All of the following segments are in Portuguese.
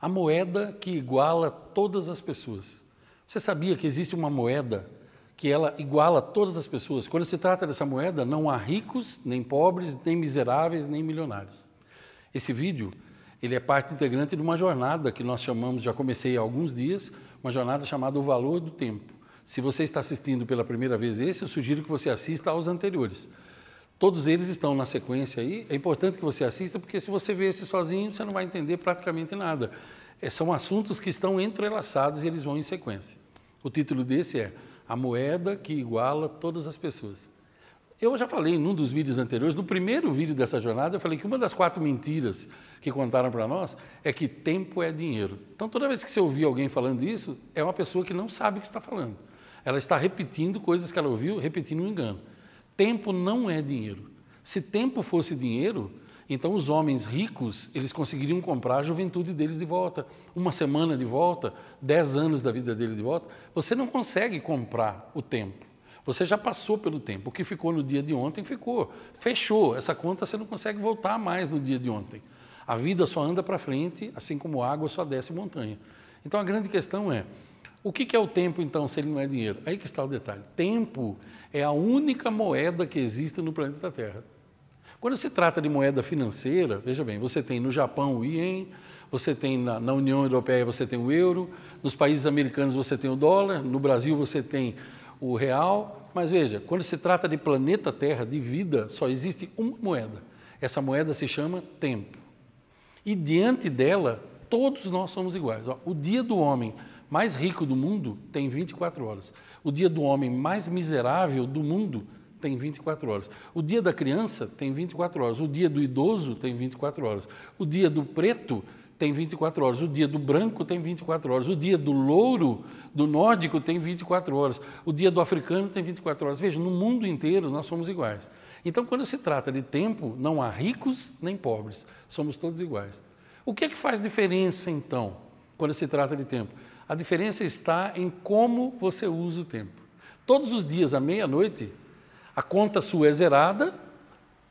a moeda que iguala todas as pessoas. Você sabia que existe uma moeda que ela iguala todas as pessoas? Quando se trata dessa moeda, não há ricos, nem pobres, nem miseráveis, nem milionários. Esse vídeo ele é parte integrante de uma jornada que nós chamamos, já comecei há alguns dias, uma jornada chamada O Valor do Tempo. Se você está assistindo pela primeira vez esse, eu sugiro que você assista aos anteriores. Todos eles estão na sequência aí. É importante que você assista, porque se você vê esse sozinho, você não vai entender praticamente nada. É, são assuntos que estão entrelaçados e eles vão em sequência. O título desse é A Moeda que Iguala Todas as Pessoas. Eu já falei num dos vídeos anteriores, no primeiro vídeo dessa jornada, eu falei que uma das quatro mentiras que contaram para nós é que tempo é dinheiro. Então, toda vez que você ouvir alguém falando isso, é uma pessoa que não sabe o que está falando. Ela está repetindo coisas que ela ouviu, repetindo um engano. Tempo não é dinheiro. Se tempo fosse dinheiro, então os homens ricos, eles conseguiriam comprar a juventude deles de volta, uma semana de volta, dez anos da vida dele de volta. Você não consegue comprar o tempo. Você já passou pelo tempo. O que ficou no dia de ontem ficou. Fechou. Essa conta você não consegue voltar mais no dia de ontem. A vida só anda para frente, assim como a água só desce montanha. Então a grande questão é: o que é o tempo, então, se ele não é dinheiro? Aí que está o detalhe. Tempo é a única moeda que existe no planeta Terra. Quando se trata de moeda financeira, veja bem, você tem no Japão o ien, você tem na, na União Europeia você tem o euro, nos países americanos você tem o dólar, no Brasil você tem o real. Mas veja, quando se trata de planeta Terra, de vida, só existe uma moeda. Essa moeda se chama tempo. E diante dela, todos nós somos iguais. o dia do homem mais rico do mundo tem 24 horas. O dia do homem mais miserável do mundo tem 24 horas. O dia da criança tem 24 horas. O dia do idoso tem 24 horas. O dia do preto tem 24 horas. O dia do branco tem 24 horas. O dia do louro, do nórdico, tem 24 horas. O dia do africano tem 24 horas. Veja, no mundo inteiro nós somos iguais. Então, quando se trata de tempo, não há ricos nem pobres. Somos todos iguais. O que é que faz diferença, então, quando se trata de tempo? A diferença está em como você usa o tempo. Todos os dias à meia-noite, a conta sua é zerada,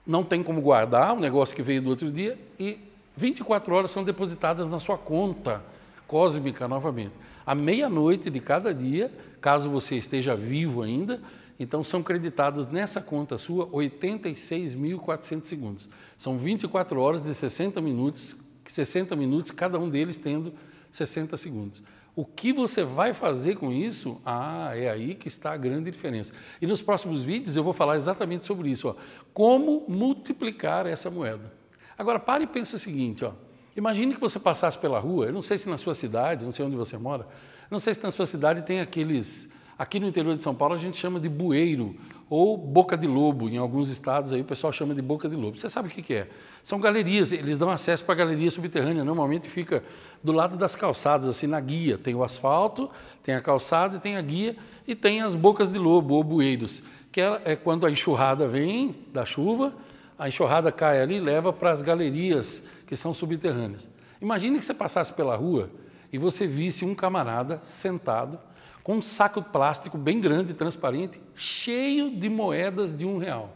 não tem como guardar o um negócio que veio do outro dia e 24 horas são depositadas na sua conta cósmica novamente. À meia-noite de cada dia, caso você esteja vivo ainda, então são creditados nessa conta sua 86.400 segundos. São 24 horas de 60 minutos, 60 minutos cada um deles tendo 60 segundos. O que você vai fazer com isso? Ah, é aí que está a grande diferença. E nos próximos vídeos eu vou falar exatamente sobre isso. Ó. Como multiplicar essa moeda. Agora, pare e pense o seguinte. Ó. Imagine que você passasse pela rua, eu não sei se na sua cidade, não sei onde você mora, não sei se na sua cidade tem aqueles Aqui no interior de São Paulo a gente chama de bueiro ou boca de lobo. Em alguns estados aí o pessoal chama de boca de lobo. Você sabe o que, que é? São galerias, eles dão acesso para galeria subterrânea. Normalmente fica do lado das calçadas, assim, na guia. Tem o asfalto, tem a calçada e tem a guia e tem as bocas de lobo ou bueiros, que é, é quando a enxurrada vem da chuva, a enxurrada cai ali e leva para as galerias que são subterrâneas. Imagine que você passasse pela rua e você visse um camarada sentado com um saco de plástico bem grande, transparente, cheio de moedas de um real.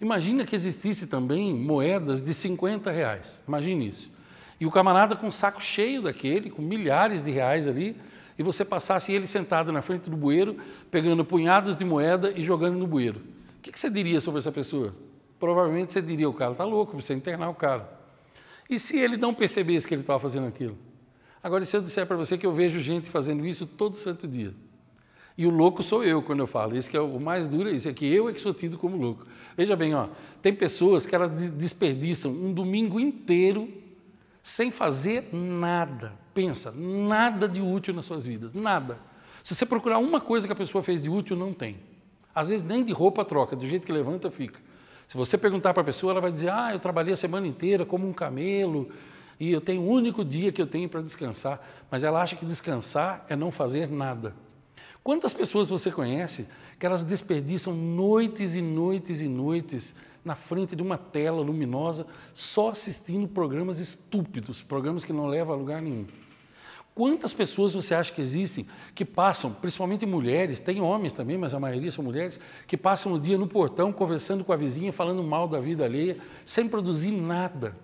Imagina que existisse também moedas de 50 reais, imagine isso. E o camarada com um saco cheio daquele, com milhares de reais ali, e você passasse ele sentado na frente do bueiro, pegando punhados de moeda e jogando no bueiro. O que, você diria sobre essa pessoa? Provavelmente você diria, o cara está louco, precisa internar o cara. E se ele não percebesse que ele estava fazendo aquilo? Agora, se eu disser para você que eu vejo gente fazendo isso todo santo dia, e o louco sou eu quando eu falo. Isso que é o mais duro é isso, é que eu é que sou tido como louco. Veja bem, ó, tem pessoas que elas desperdiçam um domingo inteiro sem fazer nada. Pensa, nada de útil nas suas vidas, nada. Se você procurar uma coisa que a pessoa fez de útil, não tem. Às vezes nem de roupa troca, do jeito que levanta, fica. Se você perguntar para a pessoa, ela vai dizer: Ah, eu trabalhei a semana inteira como um camelo, e eu tenho o um único dia que eu tenho para descansar, mas ela acha que descansar é não fazer nada. Quantas pessoas você conhece que elas desperdiçam noites e noites e noites na frente de uma tela luminosa só assistindo programas estúpidos, programas que não levam a lugar nenhum? Quantas pessoas você acha que existem que passam, principalmente mulheres, tem homens também, mas a maioria são mulheres, que passam o dia no portão conversando com a vizinha, falando mal da vida alheia, sem produzir nada?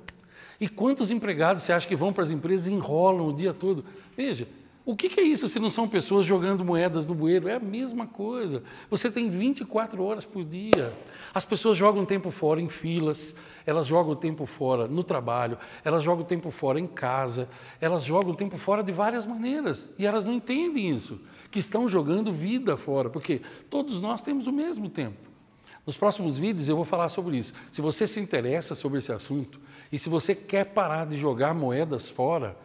E quantos empregados você acha que vão para as empresas e enrolam o dia todo? Veja, o que, é isso se não são pessoas jogando moedas no bueiro? É a mesma coisa. Você tem 24 horas por dia. As pessoas jogam tempo fora em filas, elas jogam tempo fora no trabalho, elas jogam tempo fora em casa, elas jogam tempo fora de várias maneiras. E elas não entendem isso, que estão jogando vida fora, porque todos nós temos o mesmo tempo. Nos próximos vídeos eu vou falar sobre isso. Se você se interessa sobre esse assunto e se você quer parar de jogar moedas fora,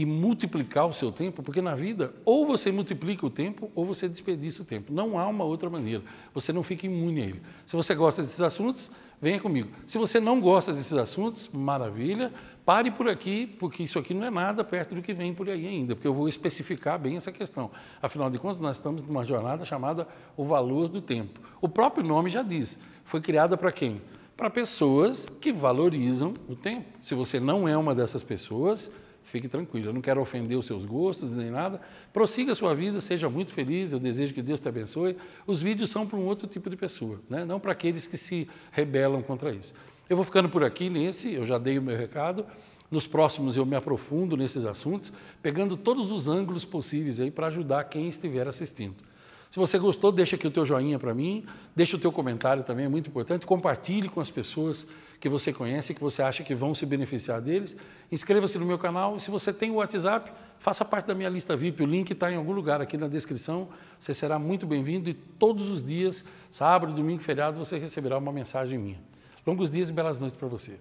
e multiplicar o seu tempo, porque na vida ou você multiplica o tempo ou você desperdiça o tempo. Não há uma outra maneira. Você não fica imune a ele. Se você gosta desses assuntos, venha comigo. Se você não gosta desses assuntos, maravilha, pare por aqui, porque isso aqui não é nada perto do que vem por aí ainda, porque eu vou especificar bem essa questão. Afinal de contas, nós estamos numa jornada chamada o valor do tempo. O próprio nome já diz, foi criada para quem? Para pessoas que valorizam o tempo. Se você não é uma dessas pessoas, fique tranquilo. Eu não quero ofender os seus gostos nem nada. Prossiga a sua vida, seja muito feliz. Eu desejo que Deus te abençoe. Os vídeos são para um outro tipo de pessoa, né? não para aqueles que se rebelam contra isso. Eu vou ficando por aqui nesse, eu já dei o meu recado. Nos próximos eu me aprofundo nesses assuntos, pegando todos os ângulos possíveis aí para ajudar quem estiver assistindo. Se você gostou, deixa aqui o teu joinha para mim, deixa o teu comentário também, é muito importante. Compartilhe com as pessoas que você conhece, que você acha que vão se beneficiar deles. Inscreva-se no meu canal. e Se você tem o WhatsApp, faça parte da minha lista VIP. O link está em algum lugar aqui na descrição. Você será muito bem-vindo e todos os dias, sábado, domingo, feriado, você receberá uma mensagem minha. Longos dias e belas noites para você.